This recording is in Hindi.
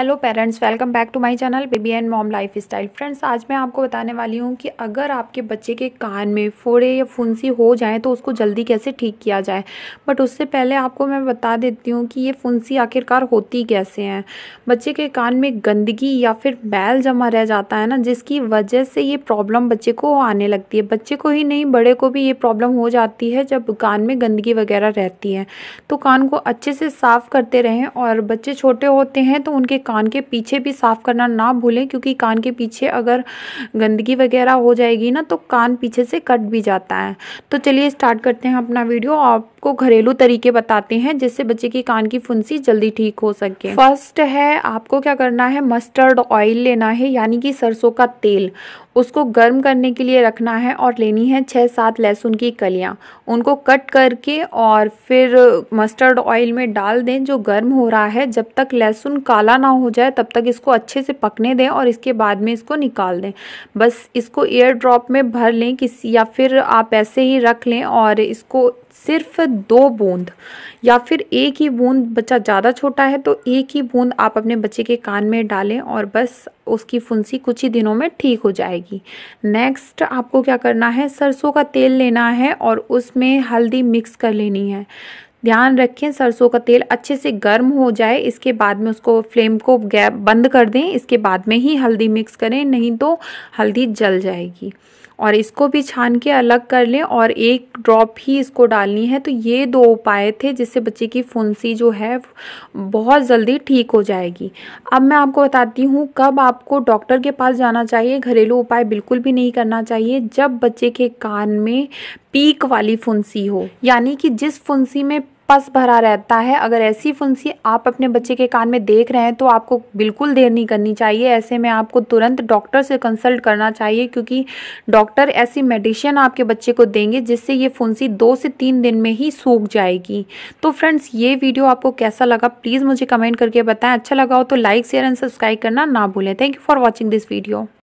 hello parents welcome back to my channel baby and mom life style friends आज मैं आपको बताने वाली हूँ कि अगर आपके बच्चे के कान में फोड़े या फुंसी हो जाए तो उसको जल्दी कैसे ठीक किया जाए बट उससे पहले आपको मैं बता देती हूँ कि ये फुंसी आखिरकार होती कैसे हैं बच्चे के कान में गंदगी या फिर बैल जमा रह जाता है ना जिसकी वजह से ये प्रॉब्लम बच्चे को आने लगती है बच्चे को ही नहीं बड़े को भी ये प्रॉब्लम हो जाती है जब कान में गंदगी वगैरह रहती है तो कान को अच्छे से साफ़ करते रहें और बच्चे छोटे होते हैं तो उनके कान के पीछे भी साफ़ करना ना भूलें क्योंकि कान के पीछे अगर गंदगी वगैरह हो जाएगी ना तो कान पीछे से कट भी जाता है तो चलिए स्टार्ट करते हैं अपना वीडियो आपको घरेलू तरीके बताते हैं जिससे बच्चे की कान की फुंसी जल्दी ठीक हो सके फर्स्ट है आपको क्या करना है मस्टर्ड ऑयल लेना है यानी कि सरसों का तेल उसको गर्म करने के लिए रखना है और लेनी है छः सात लहसुन की कलियाँ उनको कट करके और फिर मस्टर्ड ऑयल में डाल दें जो गर्म हो रहा है जब तक लहसुन काला ना हो जाए तब तक इसको अच्छे से पकने दें और इसके बाद में इसको निकाल दें बस इसको एयर ड्रॉप में भर लें किस या फिर आप ऐसे ही रख लें और इसको सिर्फ दो बूंद या फिर एक ही बूंद बच्चा ज़्यादा छोटा है तो एक ही बूंद आप अपने बच्चे के कान में डालें और बस उसकी फुंसी कुछ ही दिनों में ठीक हो जाएगी नेक्स्ट आपको क्या करना है सरसों का तेल लेना है और उसमें हल्दी मिक्स कर लेनी है ध्यान रखें सरसों का तेल अच्छे से गर्म हो जाए इसके बाद में उसको फ्लेम को गैप बंद कर दें इसके बाद में ही हल्दी मिक्स करें नहीं तो हल्दी जल जाएगी और इसको भी छान के अलग कर लें और एक ड्रॉप ही इसको डालनी है तो ये दो उपाय थे जिससे बच्चे की फुंसी जो है बहुत जल्दी ठीक हो जाएगी अब मैं आपको बताती हूँ कब आपको डॉक्टर के पास जाना चाहिए घरेलू उपाय बिल्कुल भी नहीं करना चाहिए जब बच्चे के कान में पीक वाली फुंसी हो यानी कि जिस फुंसी में पस भरा रहता है अगर ऐसी फुंसी आप अपने बच्चे के कान में देख रहे हैं तो आपको बिल्कुल देर नहीं करनी चाहिए ऐसे में आपको तुरंत डॉक्टर से कंसल्ट करना चाहिए क्योंकि डॉक्टर ऐसी मेडिसिन आपके बच्चे को देंगे जिससे ये फुंसी दो से तीन दिन में ही सूख जाएगी तो फ्रेंड्स ये वीडियो आपको कैसा लगा प्लीज़ मुझे कमेंट करके बताएं अच्छा लगा हो तो लाइक शेयर एंड सब्सक्राइब करना ना भूलें thank you for watching this video